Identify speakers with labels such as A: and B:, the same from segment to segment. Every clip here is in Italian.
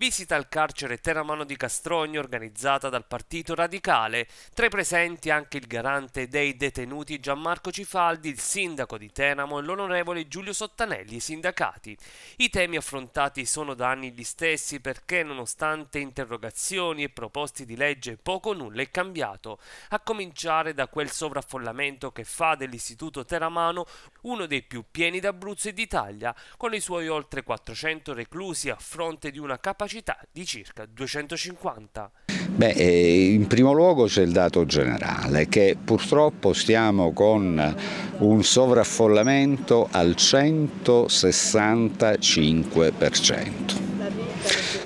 A: Visita al carcere Terramano di Castrogno organizzata dal Partito Radicale. Tra i presenti anche il garante dei detenuti Gianmarco Cifaldi, il sindaco di Teramo e l'onorevole Giulio Sottanelli, i sindacati. I temi affrontati sono da anni gli stessi perché nonostante interrogazioni e proposte di legge poco o nulla è cambiato, a cominciare da quel sovraffollamento che fa dell'istituto Teramano uno dei più pieni d'Abruzzo e d'Italia, con i suoi oltre 400 reclusi a fronte di una capacità capacità di circa 250.
B: Beh, eh, in primo luogo c'è il dato generale che purtroppo stiamo con un sovraffollamento al 165%.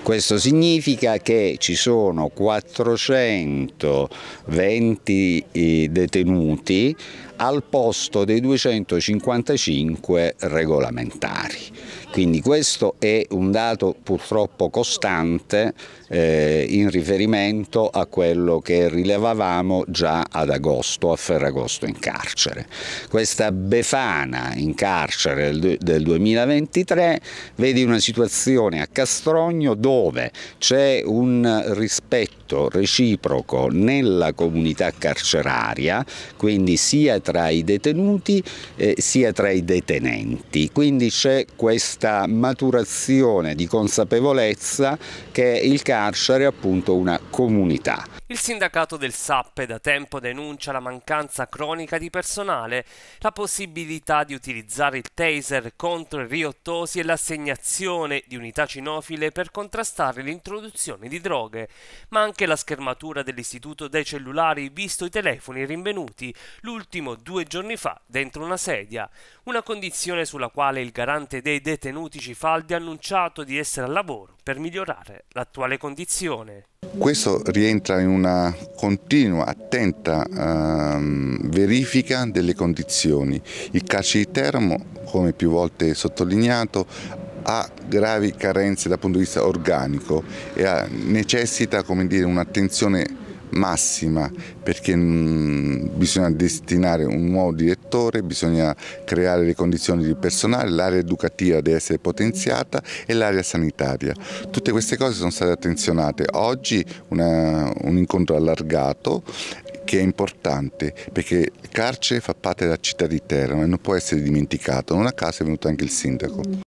B: Questo significa che ci sono 420 eh, detenuti al posto dei 255 regolamentari. Quindi questo è un dato purtroppo costante eh, in riferimento a quello che rilevavamo già ad agosto, a Ferragosto in carcere. Questa Befana in carcere del 2023 vedi una situazione a Castrogno dove dove c'è un rispetto reciproco nella comunità carceraria, quindi sia tra i detenuti eh, sia tra i detenenti. Quindi c'è questa maturazione di consapevolezza che il carcere è appunto una comunità.
A: Il sindacato del SAPPE da tempo denuncia la mancanza cronica di personale, la possibilità di utilizzare il taser contro i riottosi e l'assegnazione di unità cinofile per contrastare l'introduzione di droghe, ma anche la schermatura dell'istituto dei cellulari visto i telefoni rinvenuti l'ultimo due giorni fa dentro una sedia, una condizione sulla quale il garante dei detenuti Cifaldi ha annunciato di essere al lavoro per migliorare l'attuale condizione.
C: Questo rientra in una continua, attenta ehm, verifica delle condizioni. Il calcio di Teramo, come più volte sottolineato, ha gravi carenze dal punto di vista organico e ha, necessita un'attenzione massima perché mm, bisogna destinare un nuovo direttore, bisogna creare le condizioni di personale, l'area educativa deve essere potenziata e l'area sanitaria. Tutte queste cose sono state attenzionate. Oggi una, un incontro allargato che è importante perché il carcere fa parte della città di Teramo e non può essere dimenticato, non a caso è venuto anche il sindaco.